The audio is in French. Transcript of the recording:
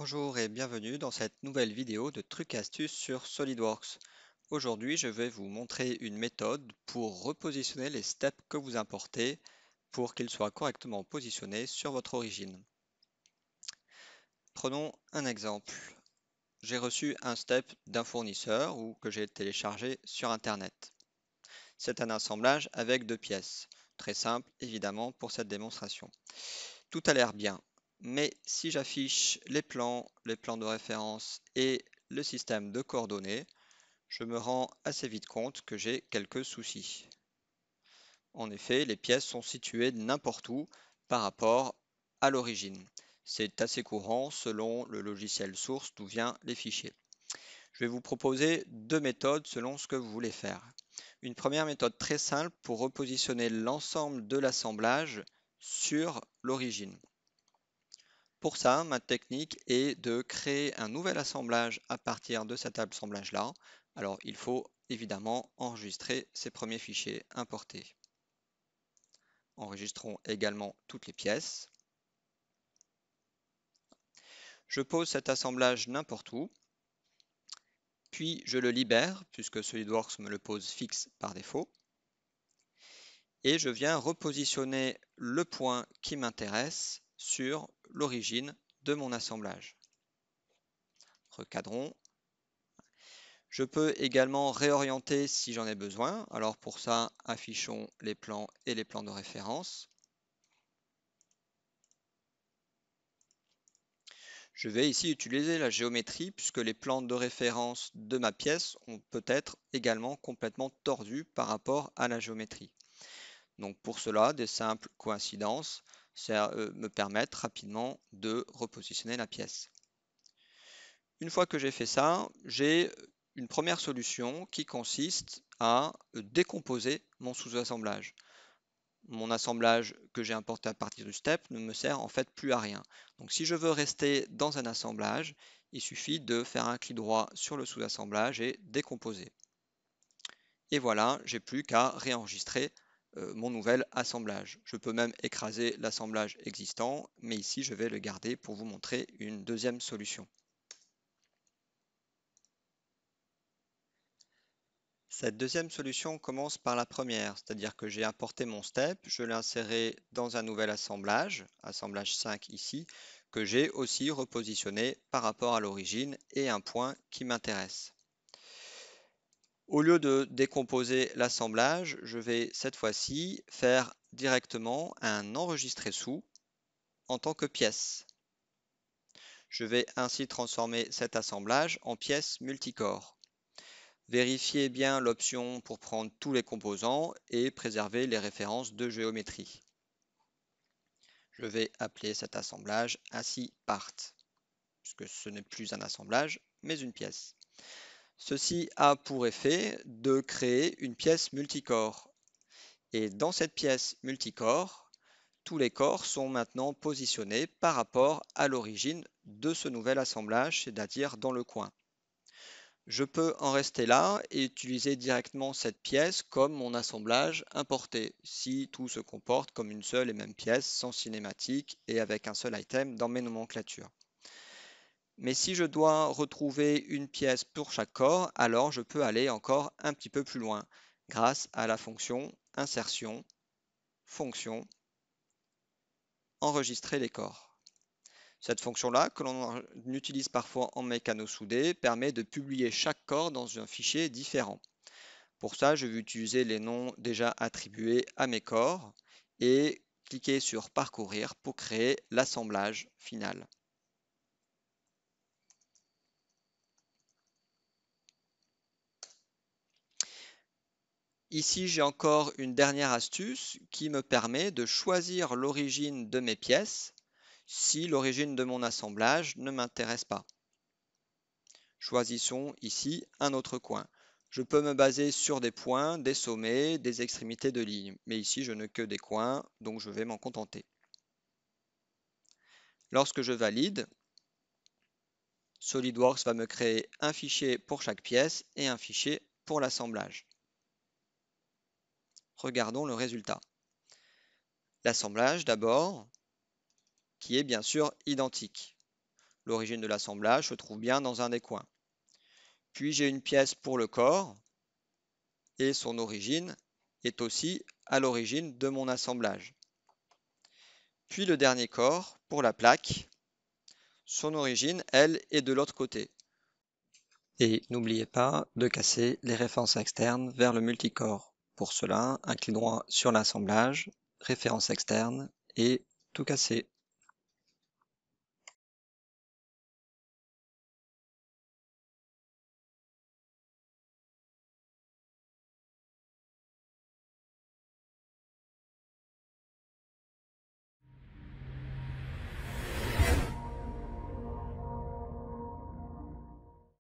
Bonjour et bienvenue dans cette nouvelle vidéo de trucs astuces sur SolidWorks. Aujourd'hui je vais vous montrer une méthode pour repositionner les steps que vous importez pour qu'ils soient correctement positionnés sur votre origine. Prenons un exemple. J'ai reçu un step d'un fournisseur ou que j'ai téléchargé sur internet. C'est un assemblage avec deux pièces. Très simple évidemment pour cette démonstration. Tout a l'air bien mais si j'affiche les plans, les plans de référence et le système de coordonnées, je me rends assez vite compte que j'ai quelques soucis. En effet, les pièces sont situées n'importe où par rapport à l'origine. C'est assez courant selon le logiciel source d'où viennent les fichiers. Je vais vous proposer deux méthodes selon ce que vous voulez faire. Une première méthode très simple pour repositionner l'ensemble de l'assemblage sur l'origine. Pour ça, ma technique est de créer un nouvel assemblage à partir de cet assemblage-là. Alors il faut évidemment enregistrer ces premiers fichiers importés. Enregistrons également toutes les pièces. Je pose cet assemblage n'importe où, puis je le libère, puisque SolidWorks me le pose fixe par défaut. Et je viens repositionner le point qui m'intéresse sur l'origine de mon assemblage. Recadrons. Je peux également réorienter si j'en ai besoin. Alors pour ça, affichons les plans et les plans de référence. Je vais ici utiliser la géométrie puisque les plans de référence de ma pièce ont peut-être également complètement tordu par rapport à la géométrie. Donc pour cela, des simples coïncidences ça euh, me permettre rapidement de repositionner la pièce. Une fois que j'ai fait ça, j'ai une première solution qui consiste à décomposer mon sous-assemblage. Mon assemblage que j'ai importé à partir du step ne me sert en fait plus à rien. Donc si je veux rester dans un assemblage, il suffit de faire un clic droit sur le sous-assemblage et décomposer. Et voilà, j'ai plus qu'à réenregistrer euh, mon nouvel assemblage. Je peux même écraser l'assemblage existant, mais ici je vais le garder pour vous montrer une deuxième solution. Cette deuxième solution commence par la première, c'est-à-dire que j'ai importé mon step, je l'ai inséré dans un nouvel assemblage, assemblage 5 ici, que j'ai aussi repositionné par rapport à l'origine et un point qui m'intéresse. Au lieu de décomposer l'assemblage, je vais cette fois-ci faire directement un enregistré sous en tant que pièce. Je vais ainsi transformer cet assemblage en pièce multicore. Vérifiez bien l'option pour prendre tous les composants et préserver les références de géométrie. Je vais appeler cet assemblage ainsi « part, puisque ce n'est plus un assemblage, mais une pièce. Ceci a pour effet de créer une pièce multicorps. Et dans cette pièce multicorps, tous les corps sont maintenant positionnés par rapport à l'origine de ce nouvel assemblage, c'est-à-dire dans le coin. Je peux en rester là et utiliser directement cette pièce comme mon assemblage importé, si tout se comporte comme une seule et même pièce, sans cinématique et avec un seul item dans mes nomenclatures. Mais si je dois retrouver une pièce pour chaque corps, alors je peux aller encore un petit peu plus loin grâce à la fonction insertion, fonction, enregistrer les corps. Cette fonction-là, que l'on utilise parfois en mécano soudé, permet de publier chaque corps dans un fichier différent. Pour ça, je vais utiliser les noms déjà attribués à mes corps et cliquer sur parcourir pour créer l'assemblage final. Ici, j'ai encore une dernière astuce qui me permet de choisir l'origine de mes pièces si l'origine de mon assemblage ne m'intéresse pas. Choisissons ici un autre coin. Je peux me baser sur des points, des sommets, des extrémités de ligne. Mais ici, je n'ai que des coins, donc je vais m'en contenter. Lorsque je valide, SolidWorks va me créer un fichier pour chaque pièce et un fichier pour l'assemblage. Regardons le résultat. L'assemblage d'abord, qui est bien sûr identique. L'origine de l'assemblage se trouve bien dans un des coins. Puis j'ai une pièce pour le corps, et son origine est aussi à l'origine de mon assemblage. Puis le dernier corps pour la plaque, son origine, elle, est de l'autre côté. Et n'oubliez pas de casser les références externes vers le multicorps. Pour cela, un clic droit sur l'assemblage, référence externe et tout casser.